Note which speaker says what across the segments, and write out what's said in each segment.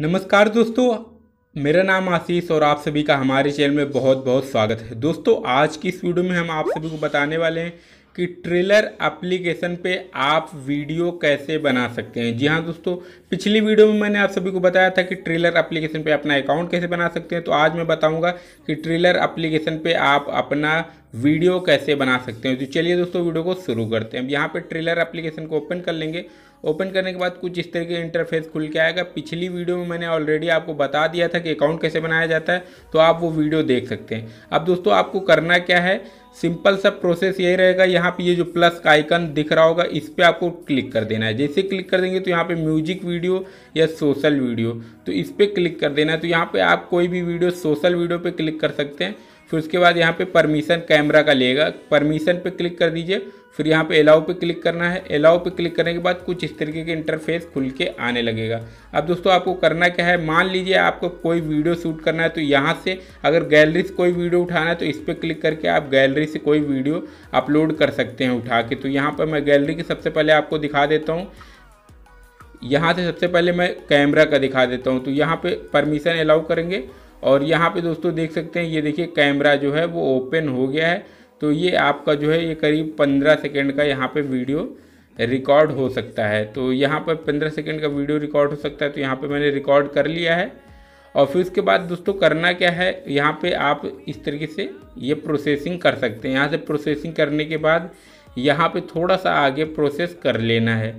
Speaker 1: नमस्कार दोस्तों मेरा नाम आशीष और आप सभी का हमारे चैनल में बहुत बहुत स्वागत है दोस्तों आज की इस वीडियो में हम आप सभी को बताने वाले हैं कि ट्रेलर एप्लीकेशन पे आप वीडियो कैसे बना सकते हैं जी हाँ दोस्तों पिछली वीडियो में मैंने आप सभी को बताया था कि ट्रेलर एप्लीकेशन पे अपना अकाउंट कैसे बना सकते हैं तो आज मैं बताऊंगा कि ट्रेलर एप्लीकेशन पे आप अपना वीडियो कैसे बना सकते हैं तो चलिए दोस्तों वीडियो को शुरू करते हैं अब यहाँ पे ट्रेलर एप्लीकेशन को ओपन कर लेंगे ओपन करने के बाद कुछ इस तरीके इंटरफेस खुल के आएगा पिछली वीडियो में मैंने ऑलरेडी आपको बता दिया था कि अकाउंट कैसे बनाया जाता है तो आप वो वीडियो देख सकते हैं अब दोस्तों आपको करना क्या है सिंपल सा प्रोसेस यही रहेगा यहाँ पे ये जो प्लस का आइकन दिख रहा होगा इस पर आपको क्लिक कर देना है जैसे क्लिक कर देंगे तो यहाँ पे म्यूजिक वीडियो या सोशल वीडियो तो इस पर क्लिक कर देना है तो यहाँ पे आप कोई भी वीडियो सोशल वीडियो पे क्लिक कर सकते हैं फिर उसके बाद यहाँ पे परमिशन कैमरा का लेगा परमिशन पे क्लिक कर दीजिए फिर यहाँ पे अलाउ पे क्लिक करना है अलाउ पे क्लिक करने के बाद कुछ इस तरीके के इंटरफेस खुल के आने लगेगा अब दोस्तों आपको करना क्या है मान लीजिए आपको कोई वीडियो शूट करना है तो यहाँ से अगर गैलरी से कोई वीडियो उठाना है तो इस पर क्लिक करके आप गैलरी से कोई वीडियो अपलोड कर सकते हैं उठा के तो यहाँ पर मैं गैलरी के सबसे पहले आपको दिखा देता हूँ यहाँ से सबसे पहले मैं कैमरा का दिखा देता हूँ तो यहाँ पे परमिशन अलाउ करेंगे और यहाँ पे दोस्तों देख सकते हैं ये देखिए कैमरा जो है वो ओपन हो गया है तो ये आपका जो है ये करीब पंद्रह सेकेंड का यहाँ पे वीडियो रिकॉर्ड हो सकता है तो यहाँ पर पंद्रह सेकेंड का वीडियो रिकॉर्ड हो सकता है तो यहाँ पर मैंने रिकॉर्ड कर लिया है और फिर उसके बाद दोस्तों करना क्या है यहाँ पे आप इस तरीके से ये प्रोसेसिंग कर सकते हैं यहाँ से प्रोसेसिंग करने के बाद यहाँ पे थोड़ा सा आगे प्रोसेस कर लेना है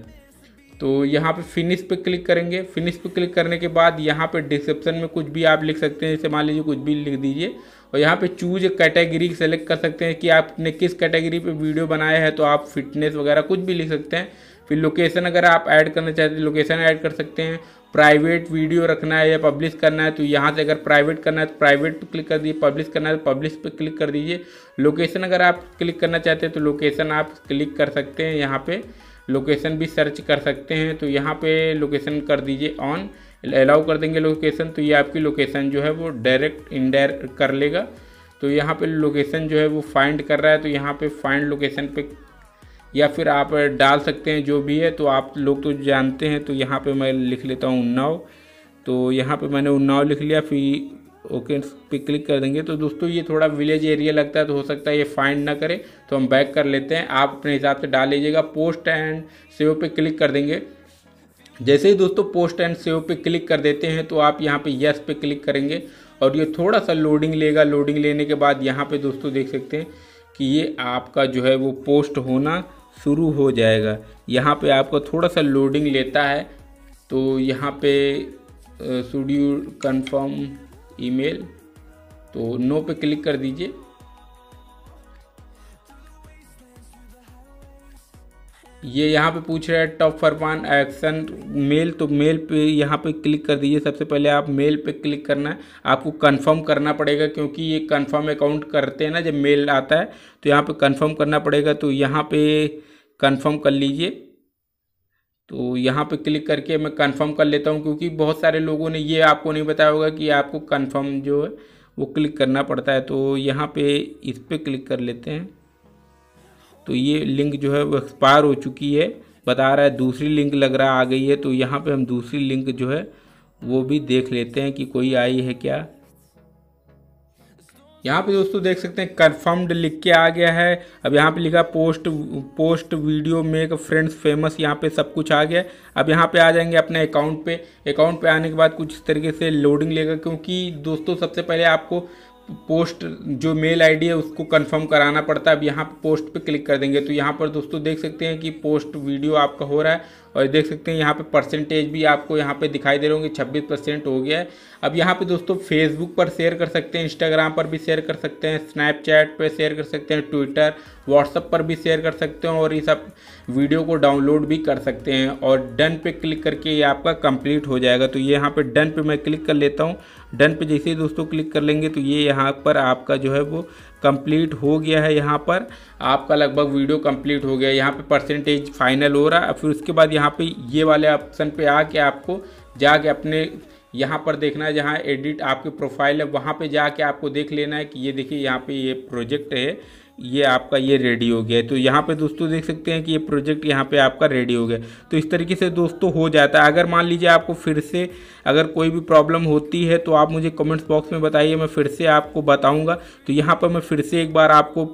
Speaker 1: तो यहाँ पे फिनिश पे क्लिक करेंगे फिनिश पे क्लिक करने के बाद यहाँ पे डिस्क्रिप्शन में कुछ भी आप लिख सकते हैं जैसे मान लीजिए कुछ भी लिख दीजिए और यहाँ पे चूज कैटेगरी सेलेक्ट कर सकते हैं कि आपने किस कैटेगरी पे वीडियो बनाया है तो आप फिटनेस वगैरह कुछ भी लिख सकते हैं फिर लोकेशन अगर आप ऐड करना चाहते हैं लोकेशन ऐड कर सकते हैं प्राइवेट वीडियो रखना है या पब्लिश करना है तो यहाँ से अगर प्राइवेट करना है तो प्राइवेट पर क्लिक कर दीजिए पब्लिश करना है तो पब्लिश पर क्लिक कर दीजिए लोकेशन अगर आप क्लिक करना चाहते हैं तो लोकेशन आप क्लिक कर सकते हैं यहाँ पर लोकेशन भी सर्च कर सकते हैं तो यहाँ पे लोकेशन कर दीजिए ऑन अलाउ कर देंगे लोकेशन तो ये आपकी लोकेशन जो है वो डायरेक्ट इनडायरेक्ट कर लेगा तो यहाँ पे लोकेशन जो है वो फाइंड कर रहा है तो यहाँ पे फाइंड लोकेशन पे या फिर आप डाल सकते हैं जो भी है तो आप लोग तो जानते हैं तो यहाँ पर मैं लिख लेता हूँ उन्नाव तो यहाँ पर मैंने उन्नाव लिख लिया फिर ओके पे क्लिक कर देंगे तो दोस्तों ये थोड़ा विलेज एरिया लगता है तो हो सकता है ये फाइंड ना करे तो हम बैक कर लेते हैं आप अपने हिसाब से डाल लीजिएगा पोस्ट एंड सेव पे क्लिक कर देंगे जैसे ही दोस्तों पोस्ट एंड सेव पे क्लिक कर देते हैं तो आप यहाँ पे यस पे क्लिक करेंगे और ये थोड़ा सा लोडिंग लेगा लोडिंग लेने के बाद यहाँ पे दोस्तों देख सकते हैं कि ये आपका जो है वो पोस्ट होना शुरू हो जाएगा यहाँ पे आपका थोड़ा सा लोडिंग लेता है तो यहाँ पे स्टूडियो कन्फर्म ईमेल तो नो पे क्लिक कर दीजिए ये यहाँ पे पूछ रहा है top for one action mail तो मेल पे यहाँ पे क्लिक कर दीजिए सबसे पहले आप मेल पे क्लिक करना है आपको कंफर्म करना पड़ेगा क्योंकि ये कंफर्म अकाउंट करते हैं ना जब मेल आता है तो यहाँ पे कंफर्म करना पड़ेगा तो यहाँ पे कंफर्म कर लीजिए तो यहाँ पे क्लिक करके मैं कंफर्म कर लेता हूँ क्योंकि बहुत सारे लोगों ने ये आपको नहीं बताया होगा कि आपको कंफर्म जो है वो क्लिक करना पड़ता है तो यहाँ पे इस पर क्लिक कर लेते हैं तो ये लिंक जो है वो एक्सपायर हो चुकी है बता रहा है दूसरी लिंक लग रहा आ गई है तो यहाँ पर हम दूसरी लिंक जो है वो भी देख लेते हैं कि कोई आई है क्या यहाँ पे दोस्तों देख सकते हैं कन्फर्म्ड लिख के आ गया है अब यहाँ पे लिखा post post video make friends famous यहाँ पे सब कुछ आ गया अब यहाँ पे आ जाएंगे अपने अकाउंट पे अकाउंट पे आने के बाद कुछ इस तरीके से लोडिंग लेगा क्योंकि दोस्तों सबसे पहले आपको पोस्ट जो मेल आईडी है उसको कंफर्म कराना पड़ता है अब यहाँ पर पोस्ट पे क्लिक कर देंगे तो यहाँ पर दोस्तों देख सकते हैं कि पोस्ट वीडियो आपका हो रहा है और देख सकते हैं यहाँ पे परसेंटेज भी आपको यहाँ पे दिखाई दे रहे होंगे छब्बीस परसेंट हो गया है अब यहाँ पे दोस्तों फेसबुक पर शेयर कर सकते हैं इंस्टाग्राम पर भी शेयर कर सकते हैं स्नैपचैट पर शेयर कर सकते हैं ट्विटर व्हाट्सअप पर भी शेयर कर सकते हैं और ये सब वीडियो को डाउनलोड भी कर सकते हैं और डन पे क्लिक करके ये आपका कंप्लीट हो जाएगा तो ये यहाँ पर डन पे मैं क्लिक कर लेता हूँ डन पे जैसे ही दोस्तों क्लिक कर लेंगे तो ये यहाँ पर आपका जो है वो कंप्लीट हो गया है यहाँ पर आपका लगभग वीडियो कंप्लीट हो गया यहाँ पे परसेंटेज फाइनल हो रहा है फिर उसके बाद यहाँ पे ये वाले ऑप्शन पे आके आपको जाके अपने यहाँ पर देखना है जहाँ एडिट आपके प्रोफाइल है वहाँ पे जाके आपको देख लेना है कि ये देखिए यहाँ पे ये प्रोजेक्ट है ये आपका ये रेडी हो गया है तो यहाँ पे दोस्तों देख सकते हैं कि ये प्रोजेक्ट यहाँ पे आपका रेडी हो गया तो इस तरीके से दोस्तों हो जाता है अगर मान लीजिए आपको फिर से अगर कोई भी प्रॉब्लम होती है तो आप मुझे कमेंट्स बॉक्स में बताइए मैं फिर से आपको बताऊँगा तो यहाँ पर मैं फिर से एक बार आपको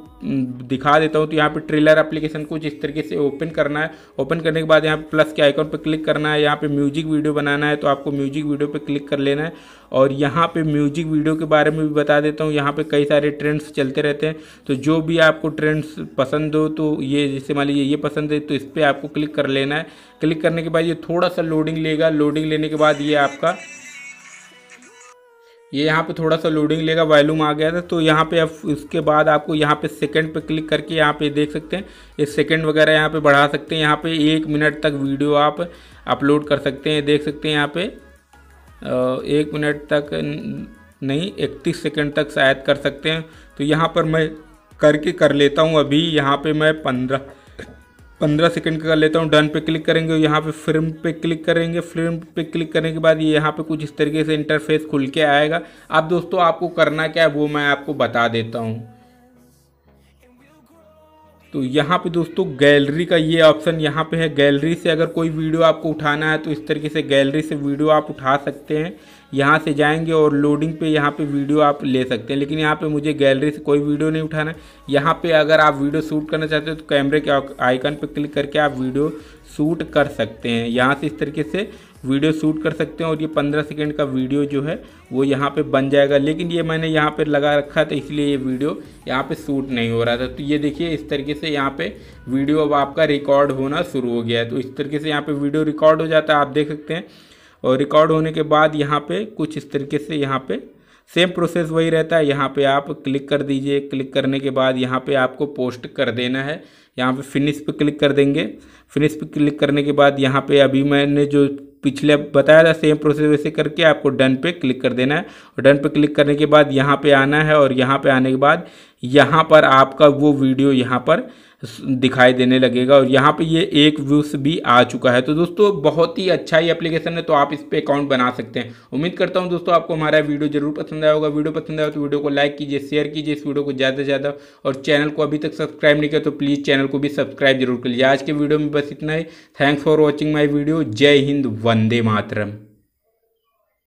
Speaker 1: दिखा देता हूँ तो यहाँ पर ट्रेलर अप्लीकेशन को जिस तरीके से ओपन करना है ओपन करने के बाद यहाँ पर प्लस के आइकॉन पर क्लिक करना है यहाँ पर म्यूजिक वीडियो बनाना है तो आपको म्यूजिक वीडियो पर क्लिक कर लेना है और यहाँ पे म्यूजिक वीडियो के बारे में भी बता देता हूँ यहाँ पे कई सारे ट्रेंड्स चलते रहते हैं तो जो भी आपको ट्रेंड्स पसंद हो तो ये जैसे मान लीजिए ये पसंद है तो इस पर आपको क्लिक कर लेना है क्लिक करने के बाद ये थोड़ा सा लोडिंग लेगा लोडिंग लेने के बाद ये आपका ये यहाँ पे थोड़ा सा लोडिंग लेगा वॉल्यूम आ गया था तो यहाँ पे अब उसके बाद आपको यहाँ पे सेकंड पे क्लिक करके यहाँ पे देख सकते हैं ये सेकंड वगैरह यहाँ पे बढ़ा सकते हैं यहाँ पे एक मिनट तक वीडियो आप अपलोड कर सकते हैं देख सकते हैं यहाँ पे एक मिनट तक नहीं इकतीस सेकेंड तक शायद कर सकते हैं तो यहाँ पर मैं करके कर लेता हूँ अभी यहाँ पे मैं पंद्रह पंद्रह सेकंड का कर लेता हूँ डन पे क्लिक करेंगे यहाँ पे फिल्म पे क्लिक करेंगे फिल्म पे क्लिक करने के बाद ये यहाँ पे कुछ इस तरीके से इंटरफेस खुल के आएगा अब दोस्तों आपको करना क्या है वो मैं आपको बता देता हूँ तो यहाँ पे दोस्तों गैलरी का ये ऑप्शन यहाँ पे है गैलरी से अगर कोई वीडियो आपको उठाना है तो इस तरीके से गैलरी से वीडियो आप उठा सकते हैं यहाँ से जाएंगे और लोडिंग पे यहाँ पे वीडियो आप ले सकते हैं लेकिन यहाँ पे मुझे गैलरी से कोई वीडियो नहीं उठाना यहाँ पे अगर आप वीडियो शूट करना चाहते हो तो कैमरे के आइकन पर क्लिक करके आप वीडियो शूट कर सकते हैं यहाँ से इस तरीके से वीडियो शूट कर सकते हैं और ये पंद्रह सेकेंड का वीडियो जो है वो यहाँ पे बन जाएगा लेकिन ये मैंने यहाँ पे लगा रखा था इसलिए ये वीडियो यहाँ पे शूट नहीं हो रहा था तो ये देखिए इस तरीके से यहाँ पे वीडियो अब आपका रिकॉर्ड होना शुरू हो गया है तो इस तरीके से यहाँ पर वीडियो रिकॉर्ड हो जाता है आप देख सकते हैं और रिकॉर्ड होने के बाद यहाँ पर कुछ इस तरीके से यहाँ पर सेम प्रोसेस वही रहता है यहाँ पे आप क्लिक कर दीजिए क्लिक करने के बाद यहाँ पे आपको पोस्ट कर देना है यहाँ पे फिनिश पे क्लिक कर देंगे फिनिश पे क्लिक करने के बाद यहाँ पे अभी मैंने जो पिछले बताया था सेम प्रोसेस वैसे करके आपको डन पे क्लिक कर देना है और डन पे क्लिक करने के बाद यहाँ पे आना है और यहाँ पे आने के बाद यहाँ पर आपका वो वीडियो यहाँ पर दिखाई देने लगेगा और यहाँ पे ये एक व्यूस भी आ चुका है तो दोस्तों बहुत ही अच्छा ये एप्लीकेशन है तो आप इस पर अकाउंट बना सकते हैं उम्मीद करता हूँ दोस्तों आपको हमारा वीडियो जरूर पसंद आया होगा वीडियो पसंद आया तो वीडियो को लाइक कीजिए शेयर कीजिए इस वीडियो को ज़्यादा से ज़्यादा और चैनल को अभी तक सब्सक्राइब नहीं किया तो प्लीज़ चैनल को भी सब्सक्राइब जरूर कर लीजिए आज के वीडियो में बस इतना ही thanks for watching my video जय हिंद वंदे मातरम